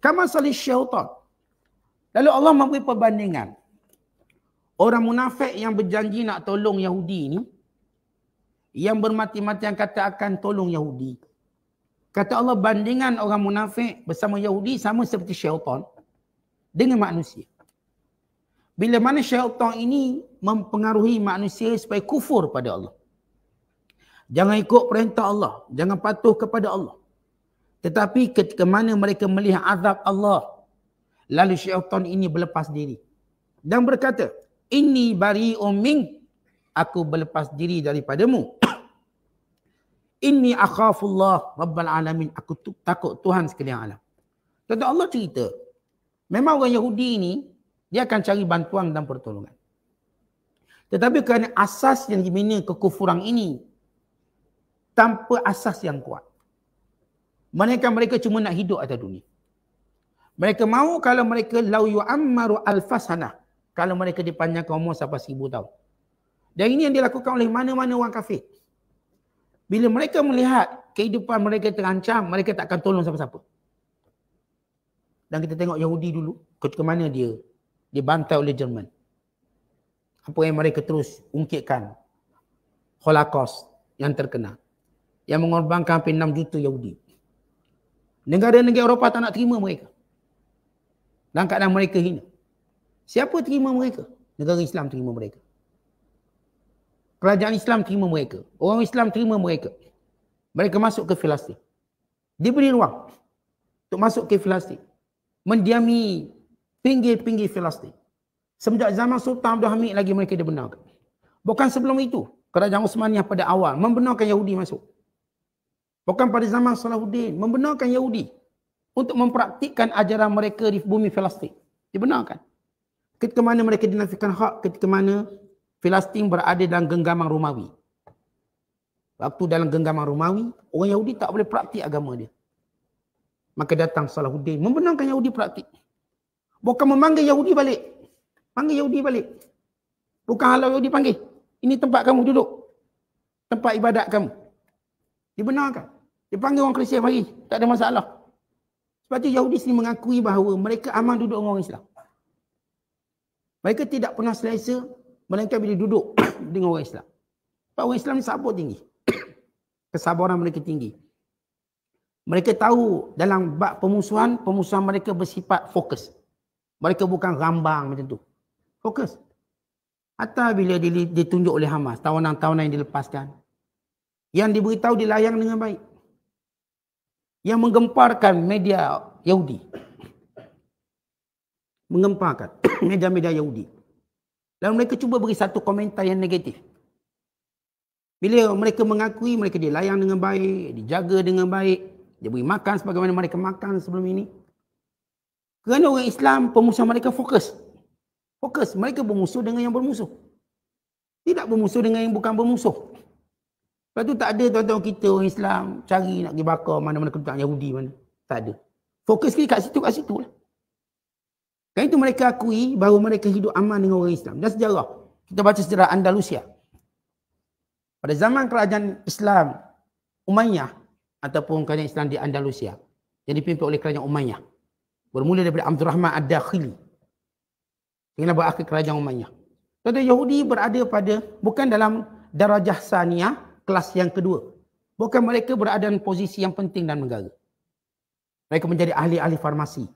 Kama salih syaitan. Lalu Allah memberi perbandingan. Orang munafik yang berjanji nak tolong Yahudi ni. Yang bermati mati yang kata akan tolong Yahudi. Kata Allah bandingan orang munafik bersama Yahudi sama seperti syaitan. Dengan manusia bila mana syaitan ini mempengaruhi manusia supaya kufur pada Allah. Jangan ikut perintah Allah. Jangan patuh kepada Allah. Tetapi ketika mana mereka melihat azab Allah, lalu syaitan ini berlepas diri. Dan berkata, Ini bari umming, aku berlepas diri daripadamu. Ini akhafullah rabbal alamin, aku takut Tuhan sekalian alam. Tentu Allah cerita, memang orang Yahudi ini dia akan cari bantuan dan pertolongan. Tetapi kerana asas yang dibina kekufuran ini tanpa asas yang kuat. Mereka mereka cuma nak hidup atas dunia. Mereka mahu kalau mereka lau yu'ammaru alfasanah. Kalau mereka dipanjangkan umur sampai seribu tahun. Dan ini yang dilakukan oleh mana-mana orang kafir. Bila mereka melihat kehidupan mereka terancam, mereka tak akan tolong siapa-siapa. Dan kita tengok Yahudi dulu, ke mana dia dibantai oleh Jerman. Apa yang mereka terus ungkitkan? Holocaust yang terkena. Yang mengorbankan hampir 6 juta Yahudi. Negara-negara Eropah tak nak terima mereka. Dan keadaan mereka hina. Siapa terima mereka? Negara Islam terima mereka. Kerajaan Islam terima mereka. Orang Islam terima mereka. Mereka masuk ke Filastin. Diberi ruang untuk masuk ke Filastin. Mendiami pinggir-pinggir Filastin. Semenjak zaman Sultan Abdul Hamid lagi mereka dibenarkan. Bukan sebelum itu. Kerajaan Uthmaniyah pada awal membenarkan Yahudi masuk. Bukan pada zaman Salahuddin. Membenarkan Yahudi. Untuk mempraktikkan ajaran mereka di bumi Filastin. Dibenarkan. Ketika mana mereka dinafikan hak. Ketika mana Filastin berada dalam genggaman Romawi. Waktu dalam genggaman Romawi, orang Yahudi tak boleh praktik agama dia. Maka datang Salahuddin. Membenarkan Yahudi praktik. Bukan memanggil Yahudi balik. Panggil Yahudi balik. Bukan halau Yahudi panggil. Ini tempat kamu duduk. Tempat ibadat kamu. Dibenarkan. Dia panggil orang Kristian pagi. Tak ada masalah. Sebab itu Yahudi sendiri mengakui bahawa mereka aman duduk dengan orang Islam. Mereka tidak pernah selesa melainkan bila duduk dengan orang Islam. Sebab orang Islam ni sabar tinggi. Kesabaran mereka tinggi. Mereka tahu dalam bab pemusuhan, pemusuhan mereka bersifat fokus. Mereka bukan rambang macam tu. Fokus. Hatta bila ditunjuk oleh Hamas, tawanan-tawanan yang dilepaskan. Yang diberitahu dilayang dengan baik. Yang menggemparkan media Yahudi. Menggemparkan media-media Yahudi. Lalu mereka cuba beri satu komentar yang negatif. Bila mereka mengakui mereka dilayang dengan baik, dijaga dengan baik, diberi makan sebagaimana mereka makan sebelum ini, kerana orang Islam, pemusuh mereka fokus. Fokus. Mereka bermusuh dengan yang bermusuh. Tidak bermusuh dengan yang bukan bermusuh. Lepas tu tak ada tuan-tuan kita orang Islam cari nak pergi bakar mana-mana kentang Yahudi mana. Tak ada. Fokus kita kat situ, kat situ lah. Kali itu mereka akui bahawa mereka hidup aman dengan orang Islam. Dan sejarah. Kita baca sejarah Andalusia. Pada zaman kerajaan Islam Umayyah ataupun kerajaan Islam di Andalusia yang dipimpin oleh kerajaan Umayyah. Bermula daripada Abdul Rahman Ad-Dakhili. Dengan berakhir kerajaan Umayyah. Tuan-tuan Yahudi berada pada, bukan dalam darajah sania, kelas yang kedua. Bukan mereka berada dalam posisi yang penting dan negara. Mereka menjadi ahli-ahli farmasi.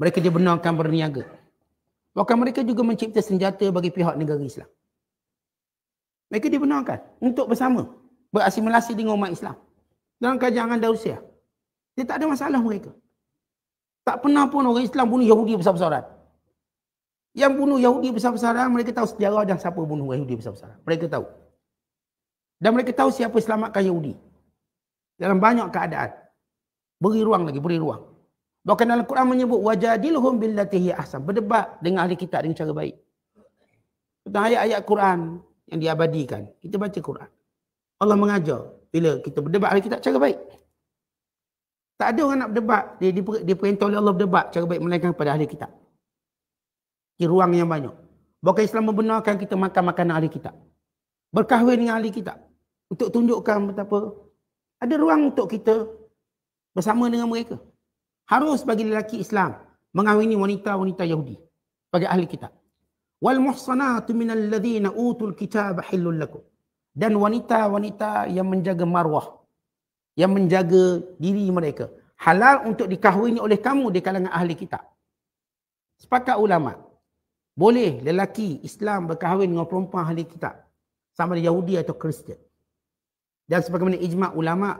Mereka dibenarkan berniaga. bukan mereka juga mencipta senjata bagi pihak negara Islam. Mereka dibenarkan untuk bersama. Berasimilasi dengan umat Islam. Dalam kajangan dausia. Dia tak ada masalah mereka. Tak pernah pun orang Islam bunuh Yahudi besar-besaran. Yang bunuh Yahudi besar-besaran, mereka tahu sejarah dan siapa bunuh Yahudi besar-besaran. Mereka tahu. Dan mereka tahu siapa selamatkan Yahudi. Dalam banyak keadaan. Beri ruang lagi, beri ruang. Bahkan dalam Quran menyebut, وَجَدِلْهُمْ بِلَّتِهِ ahsan. Berdebat dengan ahli kitab dengan cara baik. Tentang ayat-ayat Quran yang diabadikan. Kita baca Quran. Allah mengajar bila kita berdebat ahli kitab cara baik. Tak ada orang nak berdebat. Dia dia diperintah oleh Allah berdebat. Cara baik melainkan kepada ahli kitab. Di ruang yang banyak. Bukan Islam membenarkan kita makan makanan ahli kitab. Berkahwin dengan ahli kitab. Untuk tunjukkan betapa ada ruang untuk kita bersama dengan mereka. Harus bagi lelaki Islam mengahwini wanita-wanita Yahudi. Bagi ahli kitab. Wal muhsanatu minal ladhina utul kitab hillul lakum. Dan wanita-wanita yang menjaga marwah yang menjaga diri mereka. Halal untuk dikahwini oleh kamu di kalangan ahli kita. Sepakat ulama. Boleh lelaki Islam berkahwin dengan perempuan ahli kita Sama ada Yahudi atau Kristian. Dan sebagaimana ijma' ulama,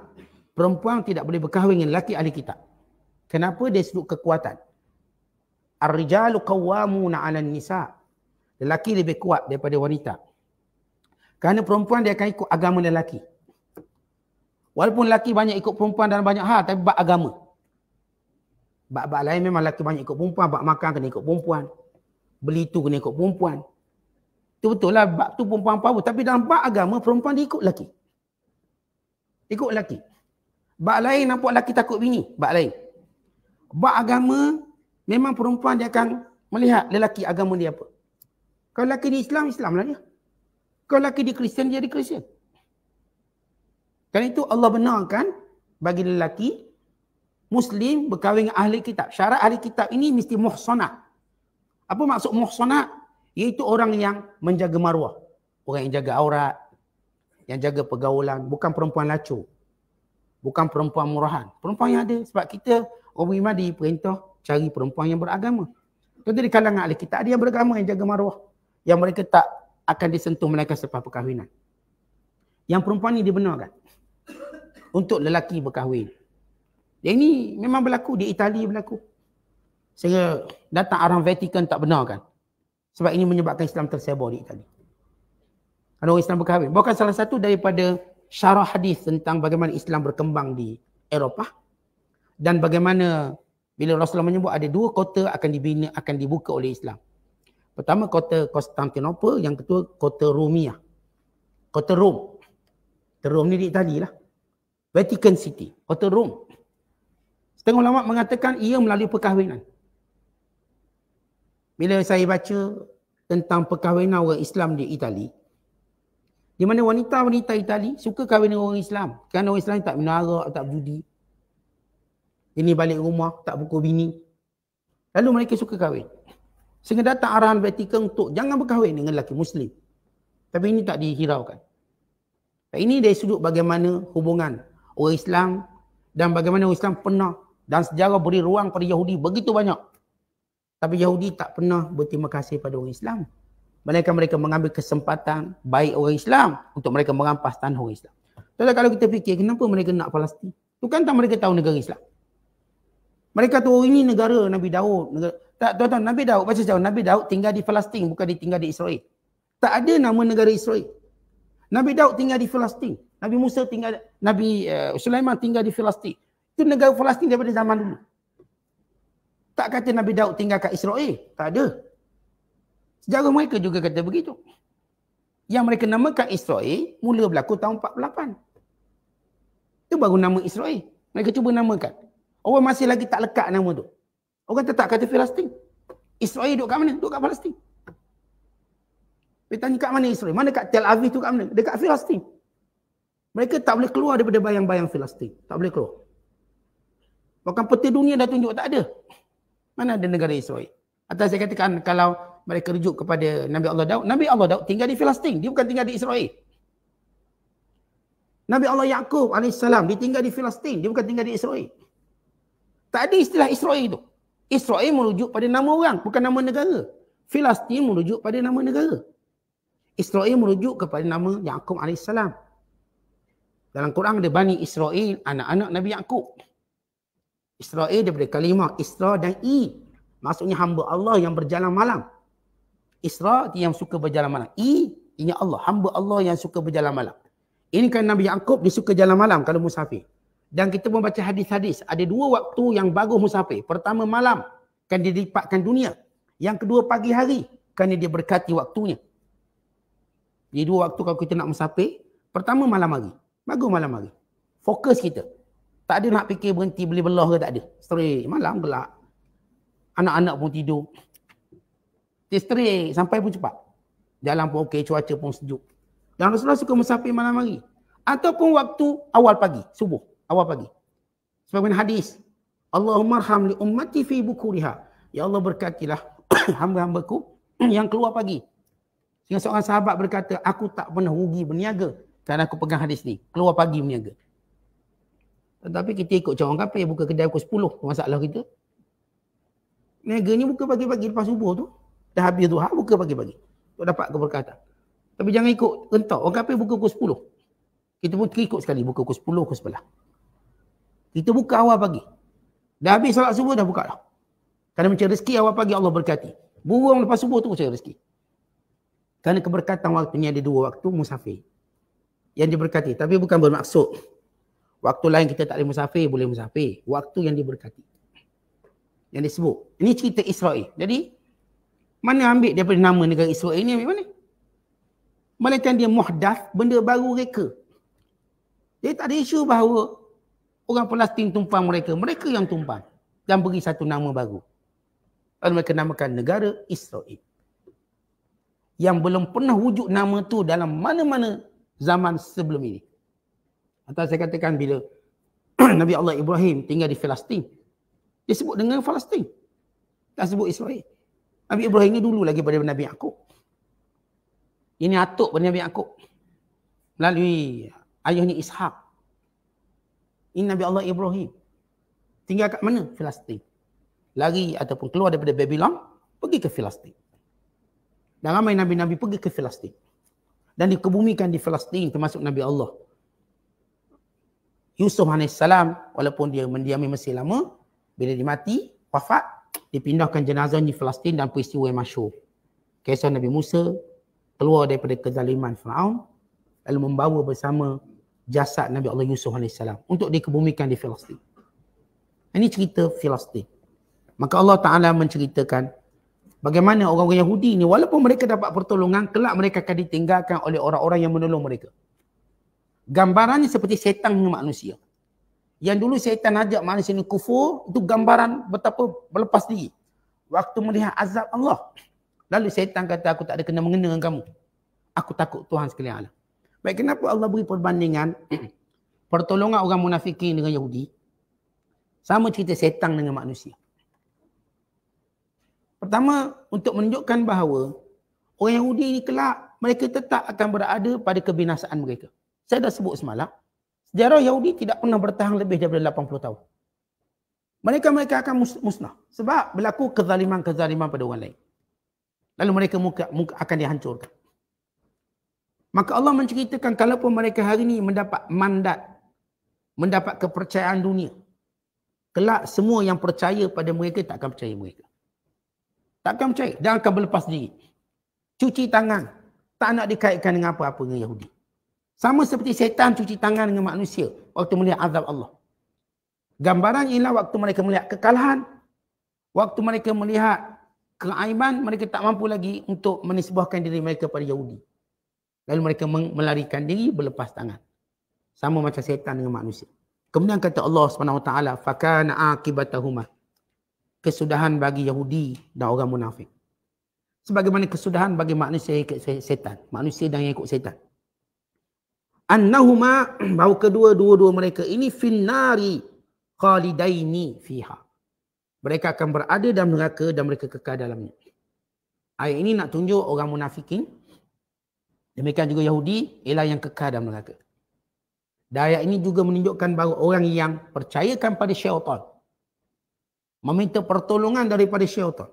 perempuan tidak boleh berkahwin dengan lelaki ahli kita. Kenapa dia sudut kekuatan? Ar-rijalu qawwamuna 'ala nisa Lelaki lebih kuat daripada wanita. Kerana perempuan dia akan ikut agama lelaki. Walaupun laki banyak ikut perempuan dalam banyak hal tapi bab agama. Bab-bab lain memang laki banyak ikut perempuan, bab makan kena ikut perempuan. Beli tu kena ikut perempuan. Itu betul lah bab tu perempuan power tapi dalam bab agama perempuan diikut laki, Ikut laki. Bab lain nampak laki takut bini, bab lain. Bab agama memang perempuan dia akan melihat lelaki agama dia apa. Kalau lelaki di Islam, Islamlah dia. Kalau lelaki di Kristian, dia di Kristian. Kerana itu Allah benarkan bagi lelaki Muslim berkahwin dengan ahli kitab. Syarat ahli kitab ini mesti muhsanah. Apa maksud muhsanah? Iaitu orang yang menjaga maruah. Orang yang jaga aurat. Yang jaga pergaulan. Bukan perempuan lacu. Bukan perempuan murahan. Perempuan yang ada. Sebab kita orang beriman perintah cari perempuan yang beragama. Tentu di kalangan ahli kitab ada yang beragama yang jaga maruah. Yang mereka tak akan disentuh mereka selepas perkahwinan. Yang perempuan ini dibenarkan untuk lelaki berkahwin. Yang ini memang berlaku. Di Itali berlaku. Sehingga datang orang Vatican tak benar kan. Sebab ini menyebabkan Islam tersebar di Itali. Kalau orang Islam berkahwin. Bukan salah satu daripada syarah hadis tentang bagaimana Islam berkembang di Eropah. Dan bagaimana bila Rasulullah menyebut ada dua kota akan dibina, akan dibuka oleh Islam. Pertama kota Konstantinopel, yang kedua kota Rumia. Kota Rom. Kota Rom ni di Itali lah. Vatican City, Hotel Room. Setengah ulama mengatakan ia melalui perkahwinan. Bila saya baca tentang perkahwinan orang Islam di Itali, di mana wanita-wanita Itali suka kahwin dengan orang Islam. Kerana orang Islam tak menara, tak judi. Ini balik rumah, tak pukul bini. Lalu mereka suka kahwin. Sehingga datang arahan Vatican untuk jangan berkahwin dengan lelaki Muslim. Tapi ini tak dihiraukan. Ini dari sudut bagaimana hubungan orang Islam dan bagaimana orang Islam pernah dan sejarah beri ruang pada Yahudi begitu banyak. Tapi Yahudi tak pernah berterima kasih pada orang Islam. Mereka mereka mengambil kesempatan baik orang Islam untuk mereka merampas tanah orang Islam. Tapi kalau kita fikir kenapa mereka nak Palestin? Tu kan tak mereka tahu negara Islam. Mereka tu ini negara Nabi Daud. Negara... Tak tuan-tuan Nabi Daud baca jauh Nabi Daud tinggal di Palestin bukan ditinggal di Israel. Tak ada nama negara Israel. Nabi Daud tinggal di Palestin. Nabi Musa tinggal Nabi uh, Sulaiman tinggal di Filistin. Itu negara Filistin daripada zaman dulu. Tak kata Nabi Daud tinggal kat Israel, tak ada. Sejarah mereka juga kata begitu. Yang mereka namakan Israel mula berlaku tahun 48. Itu baru nama Israel. Mereka cuba namakan. Orang masih lagi tak lekat nama tu. Orang tetap kata Filistin. Israel duduk kat mana? Duduk kat Palestin. Dia tanya kat mana Israel? Mana kat Tel Aviv tu kat mana? Dekat Filistin. Mereka tak boleh keluar daripada bayang-bayang Filistin. Tak boleh keluar. Bahkan peti dunia dah tunjuk tak ada. Mana ada negara Israel. Atas saya katakan kalau mereka rujuk kepada Nabi Allah Daud, Nabi Allah Daud tinggal di Filistin. Dia bukan tinggal di Israel. Nabi Allah Yaakob AS, dia tinggal di Filistin. Dia bukan tinggal di Israel. Tak ada istilah Israel itu. Israel merujuk pada nama orang, bukan nama negara. Filistin merujuk pada nama negara. Israel merujuk kepada nama Yaakob AS. Dalam Quran ada Bani Israel, anak-anak Nabi Yaakob. Israel daripada kalimah Isra dan I. Maksudnya hamba Allah yang berjalan malam. Isra yang suka berjalan malam. I, ini Allah. Hamba Allah yang suka berjalan malam. Ini kan Nabi Yaakob dia suka jalan malam kalau musafir. Dan kita pun baca hadis-hadis. Ada dua waktu yang bagus musafir. Pertama malam. Kan dia dilipatkan dunia. Yang kedua pagi hari. Kan dia berkati waktunya. Jadi dua waktu kalau kita nak musafir. Pertama malam hari. Bagus malam hari. Fokus kita. Tak ada nak fikir berhenti beli belah ke tak ada. Straight. Malam gelap. Anak-anak pun tidur. Dia straight. Sampai pun cepat. Jalan pun okey. Cuaca pun sejuk. Yang Rasulullah suka musafir malam hari. Ataupun waktu awal pagi. Subuh. Awal pagi. Sebab hadis. Allahumma arham ummati fi bukuriha. Ya Allah berkatilah hamba-hambaku yang keluar pagi. Sehingga seorang sahabat berkata, aku tak pernah rugi berniaga Kan aku pegang hadis ni. Keluar pagi meniaga. Tetapi kita ikut cawang kapal yang buka kedai pukul 10. Masalah kita. Niaga ni buka pagi-pagi lepas subuh tu. Dah habis tu duha buka pagi-pagi. Untuk dapat keberkatan. Tapi jangan ikut rentak. Orang kapal buka pukul 10. Kita pun ikut sekali. Buka pukul 10, pukul sebelah. Kita buka awal pagi. Dah habis salat subuh dah buka lah. Kerana mencari rezeki awal pagi Allah berkati. Buang lepas subuh tu mencari rezeki. Kerana keberkatan waktunya ada dua waktu musafir yang diberkati tapi bukan bermaksud waktu lain kita tak boleh musafir boleh musafir waktu yang diberkati yang disebut ini cerita Israel jadi mana ambil daripada nama negara Israel ini ambil mana malaikat dia muhdas benda baru mereka dia tak ada isu bahawa orang Palestin tumpang mereka mereka yang tumpang dan beri satu nama baru lalu mereka namakan negara Israel yang belum pernah wujud nama tu dalam mana-mana zaman sebelum ini. Atau saya katakan bila Nabi Allah Ibrahim tinggal di Palestin, dia sebut dengan Palestin. Tak sebut Israel. Nabi Ibrahim ini dulu lagi pada Nabi aku, Ini atuk pada Nabi aku, Melalui ayahnya Ishak. Ini Nabi Allah Ibrahim. Tinggal kat mana? Filastin. Lari ataupun keluar daripada Babylon, pergi ke Filastin. Dan ramai Nabi-Nabi pergi ke Filastin dan dikebumikan di Palestin termasuk Nabi Allah. Yusuf AS walaupun dia mendiami Mesir lama, bila dia mati, wafat, dipindahkan jenazah di Palestin dan peristiwa yang masyur. Kisah Nabi Musa keluar daripada kezaliman Fir'aun lalu membawa bersama jasad Nabi Allah Yusuf AS untuk dikebumikan di Palestin. Ini cerita Palestin. Maka Allah Ta'ala menceritakan bagaimana orang-orang Yahudi ni walaupun mereka dapat pertolongan kelak mereka akan ditinggalkan oleh orang-orang yang menolong mereka. Gambarannya seperti setan dengan manusia. Yang dulu setan ajak manusia ni kufur, itu gambaran betapa berlepas diri. Waktu melihat azab Allah. Lalu setan kata aku tak ada kena mengena dengan kamu. Aku takut Tuhan sekalian Allah. Baik kenapa Allah beri perbandingan pertolongan orang munafikin dengan Yahudi? Sama cerita setan dengan manusia. Pertama, untuk menunjukkan bahawa orang Yahudi ini kelak, mereka tetap akan berada pada kebinasaan mereka. Saya dah sebut semalam, sejarah Yahudi tidak pernah bertahan lebih daripada 80 tahun. Mereka-mereka akan musnah sebab berlaku kezaliman-kezaliman pada orang lain. Lalu mereka muka, muka akan dihancurkan. Maka Allah menceritakan kalaupun mereka hari ini mendapat mandat, mendapat kepercayaan dunia, kelak semua yang percaya pada mereka tak akan percaya mereka. Tak Takkan percaya. Jangan akan berlepas diri. Cuci tangan. Tak nak dikaitkan dengan apa-apa dengan Yahudi. Sama seperti setan cuci tangan dengan manusia. Waktu melihat azab Allah. Gambaran ialah waktu mereka melihat kekalahan. Waktu mereka melihat keaiman. Mereka tak mampu lagi untuk menisbahkan diri mereka pada Yahudi. Lalu mereka melarikan diri berlepas tangan. Sama macam setan dengan manusia. Kemudian kata Allah SWT. Fakana akibatahumah kesudahan bagi Yahudi dan orang munafik. Sebagaimana kesudahan bagi manusia ikut setan. Manusia dan ikut setan. Annahuma bahawa kedua-dua-dua mereka ini finnari qalidaini fiha. Mereka akan berada dalam neraka dan mereka kekal dalamnya. Ayat ini nak tunjuk orang munafikin. Demikian juga Yahudi ialah yang kekal dalam neraka. Dan ayat ini juga menunjukkan bahawa orang yang percayakan pada syaitan meminta pertolongan daripada syaitan.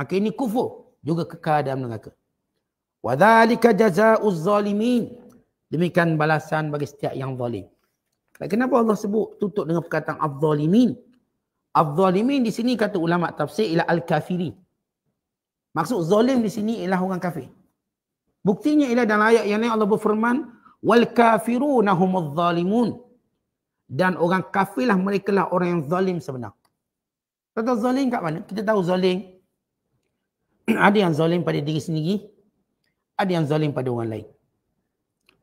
Maka ini kufur juga kekal dalam neraka. Wa dzalika jazaa'uz zalimin. Demikian balasan bagi setiap yang zalim. kenapa Allah sebut tutup dengan perkataan az-zalimin? Az-zalimin di sini kata ulama tafsir ialah al-kafiri. Maksud zalim di sini ialah orang kafir. Buktinya ialah dalam ayat yang lain Allah berfirman wal kafiruna humuz Dan orang kafirlah mereka lah orang yang zalim sebenarnya tahu zalim kat mana? Kita tahu zalim. ada yang zalim pada diri sendiri. Ada yang zalim pada orang lain.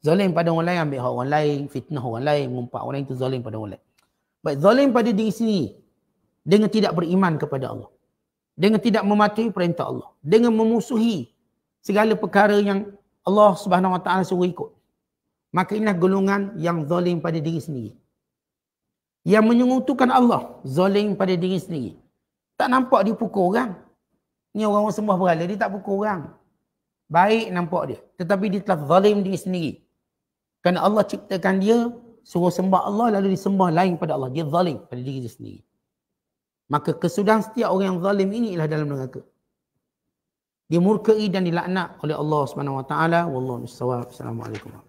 Zalim pada orang lain, ambil hak orang lain, fitnah orang lain, mumpak orang lain itu zalim pada orang lain. Baik, zalim pada diri sendiri. Dengan tidak beriman kepada Allah. Dengan tidak mematuhi perintah Allah. Dengan memusuhi segala perkara yang Allah subhanahu wa ta'ala suruh ikut. Maka inilah golongan yang zalim pada diri sendiri. Yang menyengutukan Allah, zalim pada diri sendiri. Tak nampak dia pukul orang. Ni orang-orang sembah berhala, dia tak pukul orang. Baik nampak dia. Tetapi dia telah zalim diri sendiri. Kerana Allah ciptakan dia, suruh sembah Allah, lalu disembah lain pada Allah. Dia zalim pada diri dia sendiri. Maka kesudahan setiap orang yang zalim ini ialah dalam neraka. Dimurkai dan dilaknat oleh Allah SWT. Wallahu alaikum warahmatullahi wabarakatuh.